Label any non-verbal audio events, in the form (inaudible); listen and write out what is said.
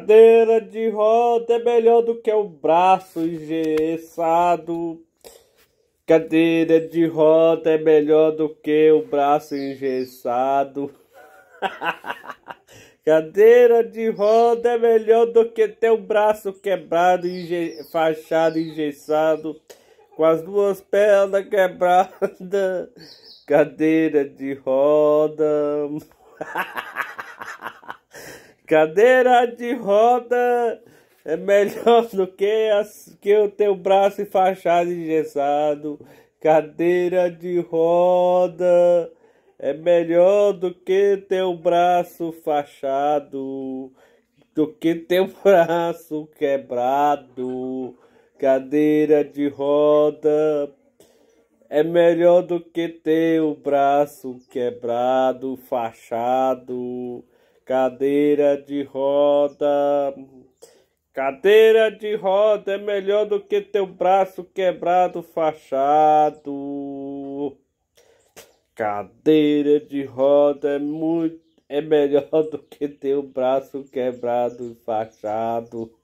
Cadeira de roda é melhor do que o braço engessado. Cadeira de roda é melhor do que o braço engessado. (laughs) Cadeira de roda é melhor do que ter o braço quebrado, enge... fachado, engessado, com as duas pernas quebradas. (laughs) Cadeira de roda. (laughs) Cadeira de roda é melhor do que, as, que o teu braço fachado engessado. Cadeira de roda é melhor do que teu braço fachado, do que teu (laughs) braço quebrado. Cadeira de roda é melhor do que teu braço quebrado, fachado. Cadeira de roda. Cadeira de roda é melhor do que teu braço quebrado, fachado. Cadeira de roda é muito é melhor do que teu braço quebrado, fachado.